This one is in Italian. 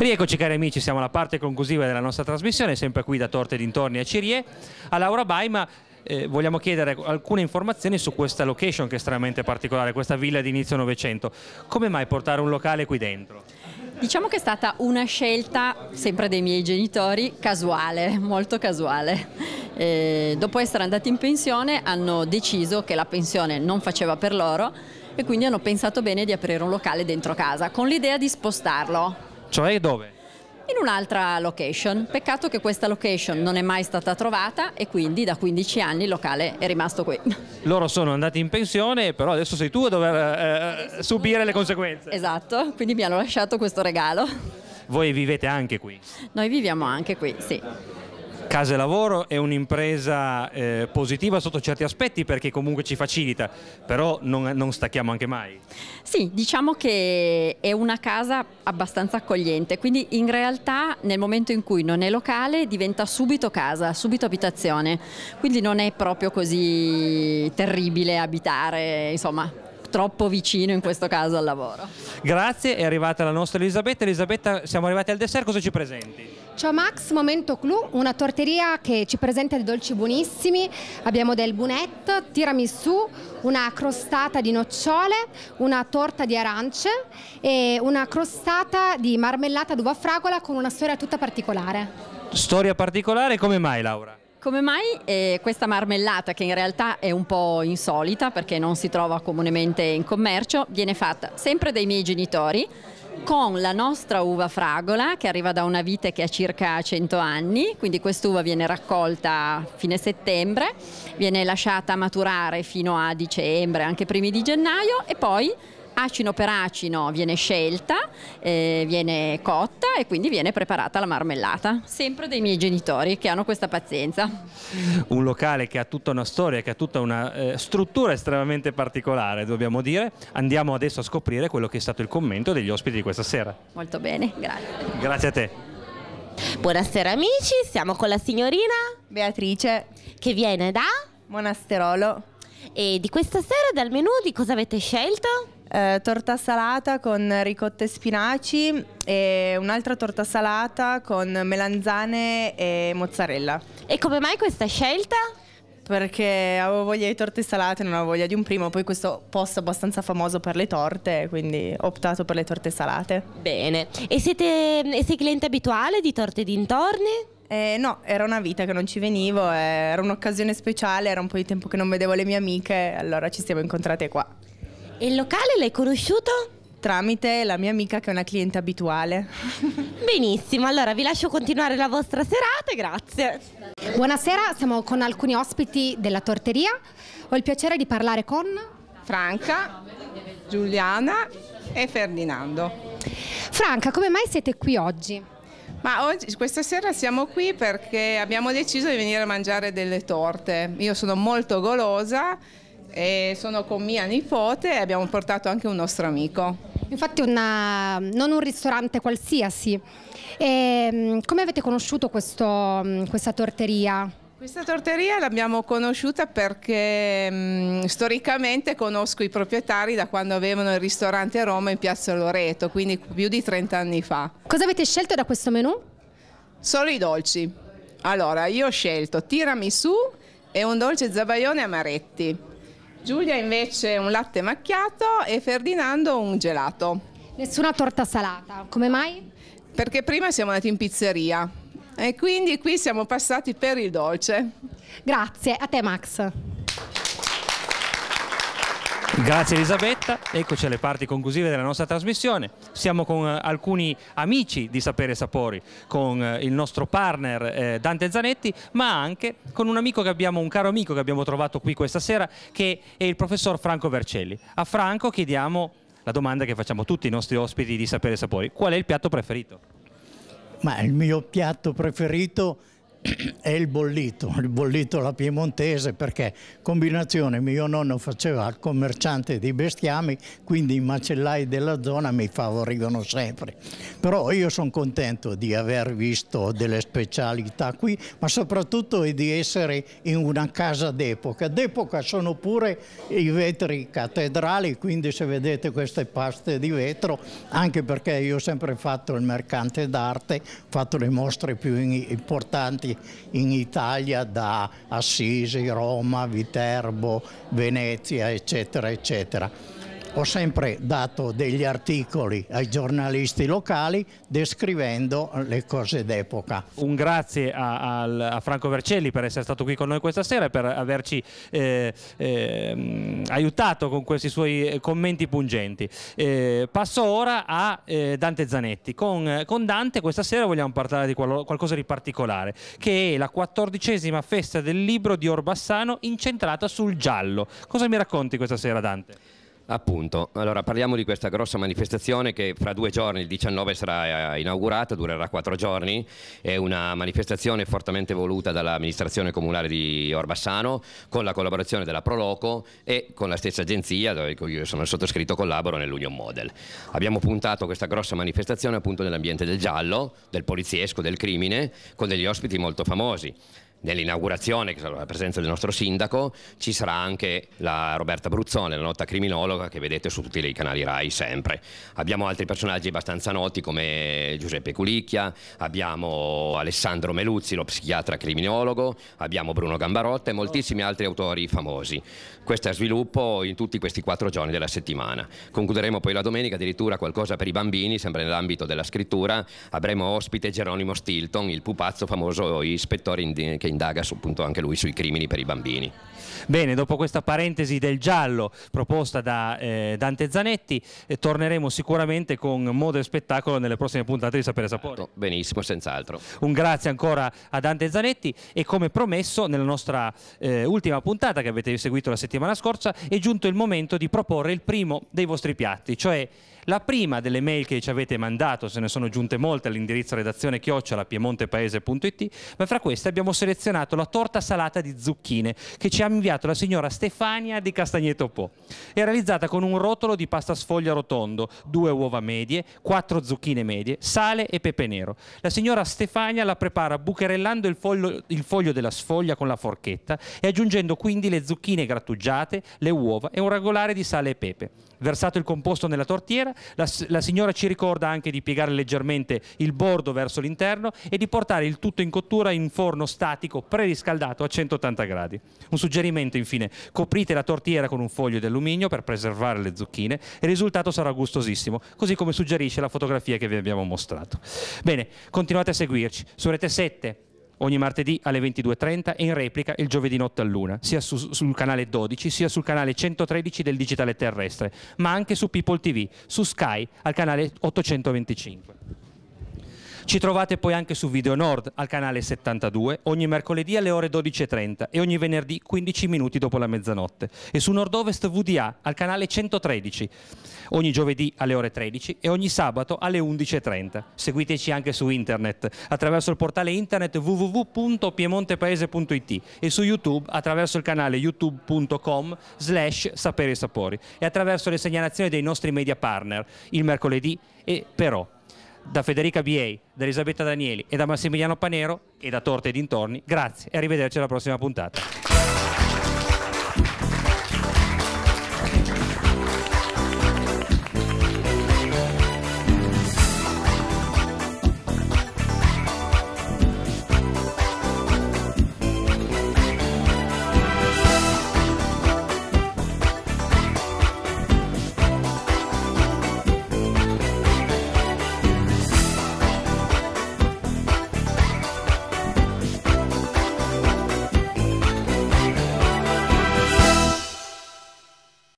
Rieccoci cari amici, siamo alla parte conclusiva della nostra trasmissione, sempre qui da Torte dintorni a Cirie, a Laura Baima. Eh, vogliamo chiedere alcune informazioni su questa location che è estremamente particolare, questa villa di inizio Novecento. Come mai portare un locale qui dentro? Diciamo che è stata una scelta, sempre dei miei genitori, casuale, molto casuale. E eh, dopo essere andati in pensione hanno deciso che la pensione non faceva per loro e quindi hanno pensato bene di aprire un locale dentro casa con l'idea di spostarlo cioè dove? in un'altra location. Peccato che questa location non è mai stata trovata e quindi da 15 anni il locale è rimasto qui. Loro sono andati in pensione, però adesso sei tu a dover eh, eh subire le conseguenze. Esatto, quindi mi hanno lasciato questo regalo. Voi vivete anche qui? Noi viviamo anche qui, sì. Casa e Lavoro è un'impresa eh, positiva sotto certi aspetti perché comunque ci facilita, però non, non, stacchiamo anche mai. Sì, diciamo che è una casa abbastanza accogliente, quindi in realtà nel momento in cui non è locale diventa subito casa, subito abitazione, quindi non è proprio così terribile abitare, insomma troppo vicino in questo caso al lavoro. Grazie, è arrivata la nostra Elisabetta. Elisabetta, siamo arrivati al dessert, cosa ci presenti? Ciao Max, Momento Clou, una torteria che ci presenta dei dolci buonissimi. Abbiamo del bunette, tiramisù, una crostata di nocciole, una torta di arance e una crostata di marmellata d'uva fragola con una storia tutta particolare. Storia particolare come mai Laura? Come mai eh, questa marmellata, che in realtà è un po' insolita perché non si trova comunemente in commercio, viene fatta sempre dai miei genitori con la nostra uva fragola che arriva da una vite che ha circa 100 anni, quindi quest'uva viene raccolta a fine settembre, viene lasciata maturare fino a dicembre, anche primi di gennaio e poi acino per acino viene scelta, eh, viene cotta e quindi viene preparata la marmellata, sempre dei miei genitori che hanno questa pazienza. Un locale che ha tutta una storia, che ha tutta una eh, struttura estremamente particolare, dobbiamo dire. Andiamo adesso a scoprire quello che è stato il commento degli ospiti di questa sera. Molto bene, grazie. Grazie a te. Buonasera amici, siamo con la signorina Beatrice che viene da Monasterolo. E di questa sera dal menù di cosa avete scelto? eh, torta salata con ricotta e spinaci e un'altra torta salata con melanzane e mozzarella. E come mai questa scelta? Perché avevo voglia di torte salate, non avevo voglia di un primo, poi questo posto è abbastanza famoso per le torte, quindi ho optato per le torte salate. Bene, e, siete, e sei cliente abituale di torte dintorni? Eh, no, era una vita che non ci venivo, eh, era un'occasione speciale, era un po' di tempo che non vedevo le mie amiche, allora ci siamo incontrate qua. E il locale l'hai conosciuto? Tramite la mia amica che è una cliente abituale. Benissimo, allora vi lascio continuare la vostra serata, grazie. Buonasera, siamo con alcuni ospiti della torteria. Ho il piacere di parlare con Franca, Giuliana e Ferdinando. Franca, come mai siete qui oggi? Ma oggi, questa sera siamo qui perché abbiamo deciso di venire a mangiare delle torte. Io sono molto golosa e sono con mia nipote e abbiamo portato anche un nostro amico. Infatti una, non un ristorante qualsiasi. E, mm, come avete conosciuto questo, mm, questa torteria? Questa torteria l'abbiamo conosciuta perché mh, mm, storicamente conosco i proprietari da quando avevano il ristorante a Roma in Piazza Loreto, quindi più di 30 anni fa. Cosa avete scelto da questo menù? Solo i dolci. Allora, io ho scelto tiramisù e un dolce zabaione amaretti. Giulia invece un latte macchiato e Ferdinando un gelato. Nessuna torta salata, come mai? Perché prima siamo andati in pizzeria e quindi qui siamo passati per il dolce. Grazie, a te Max. Grazie Elisabetta, eccoci alle parti conclusive della nostra trasmissione. Siamo con eh, alcuni amici di Sapere Sapori, con eh, il nostro partner eh, Dante Zanetti, ma anche con un amico che abbiamo, un caro amico che abbiamo trovato qui questa sera, che è il professor Franco Vercelli. A Franco chiediamo la domanda che facciamo tutti i nostri ospiti di Sapere Sapori. Qual è il piatto preferito? Ma il mio piatto preferito è il bollito, il bollito alla piemontese perché combinazione mio nonno faceva il commerciante di bestiami, quindi i macellai della zona mi favorivano sempre. Però io sono contento di aver visto delle specialità qui, ma soprattutto di essere in una casa d'epoca. D'epoca sono pure i vetri cattedrali, quindi se vedete queste paste di vetro, anche perché io ho sempre fatto il mercante d'arte, ho fatto le mostre più importanti arrivati in Italia da Assisi, Roma, Viterbo, Venezia, eccetera, eccetera ho sempre dato degli articoli ai giornalisti locali descrivendo le cose d'epoca. Un grazie a, a, a, Franco Vercelli per essere stato qui con noi questa sera e per averci eh, eh, aiutato con questi suoi eh, commenti pungenti. Eh, passo ora a eh, Dante Zanetti. Con, con, Dante questa sera vogliamo parlare di qual qualcosa di particolare, che è la quattordicesima festa del libro di Orbassano incentrata sul giallo. Cosa mi racconti questa sera Dante? Appunto, allora parliamo di questa grossa manifestazione che fra due giorni, il 19, sarà eh, inaugurata, durerà quattro giorni, è una manifestazione fortemente voluta dall'amministrazione comunale di Orbassano con la collaborazione della Proloco e con la stessa agenzia dove io sono sottoscritto collaboro nell'Union Model. Abbiamo puntato questa grossa manifestazione appunto nell'ambiente del giallo, del poliziesco, del crimine, con degli ospiti molto famosi nell'inaugurazione, che sarà la presenza del nostro sindaco, ci sarà anche la Roberta Bruzzone, la nota criminologa che vedete su tutti i canali RAI sempre. Abbiamo altri personaggi abbastanza noti come Giuseppe Culicchia, abbiamo Alessandro Meluzzi, lo psichiatra criminologo, abbiamo Bruno Gambarotta e moltissimi altri autori famosi. Questo è sviluppo in tutti questi quattro giorni della settimana. Concluderemo poi la domenica addirittura qualcosa per i bambini, sempre nell'ambito della scrittura, avremo ospite Geronimo Stilton, il pupazzo famoso ispettore che indaga su, appunto, anche lui sui crimini per i bambini. Bene, dopo questa parentesi del giallo proposta da eh, Dante Zanetti, eh, torneremo sicuramente con modo e spettacolo nelle prossime puntate di Sapere Sapore. Certo, benissimo, senz'altro. Un grazie ancora a Dante Zanetti e come promesso nella nostra eh, ultima puntata che avete seguito la settimana scorsa è giunto il momento di proporre il primo dei vostri piatti, cioè la prima delle mail che ci avete mandato, se ne sono giunte molte all'indirizzo redazione chiocciolapiemontepaese.it, ma fra queste abbiamo selezionato confezionato la torta salata di zucchine che ci ha inviato la signora Stefania di Castagneto Po. È realizzata con un rotolo di pasta sfoglia rotondo, due uova medie, quattro zucchine medie, sale e pepe nero. La signora Stefania la prepara bucherellando il foglio, il foglio della sfoglia con la forchetta e aggiungendo quindi le zucchine grattugiate, le uova e un regolare di sale e pepe. Versato il composto nella tortiera, la, la signora ci ricorda anche di piegare leggermente il bordo verso l'interno e di portare il tutto in cottura in forno statico automatico preriscaldato a 180 gradi. Un suggerimento infine, coprite la tortiera con un foglio di alluminio per preservare le zucchine e il risultato sarà gustosissimo, così come suggerisce la fotografia che vi abbiamo mostrato. Bene, continuate a seguirci su Rete 7 ogni martedì alle 22.30 e in replica il giovedì notte a luna, sia su, sul canale 12 sia sul canale 113 del digitale terrestre, ma anche su People TV, su Sky al canale 825. Ci trovate poi anche su Video Nord al canale 72 ogni mercoledì alle ore 12.30 e ogni venerdì 15 minuti dopo la mezzanotte e su Nordovest VDA al canale 113 ogni giovedì alle ore 13 e ogni sabato alle 11.30. Seguiteci anche su internet attraverso il portale internet www.piemontepaese.it e su YouTube attraverso il canale youtube.com slash sapere e sapori e attraverso le segnalazioni dei nostri media partner il mercoledì e però da Federica Biei, da Elisabetta Danieli e da Massimiliano Panero e da Torte e dintorni. Grazie e arrivederci alla prossima puntata.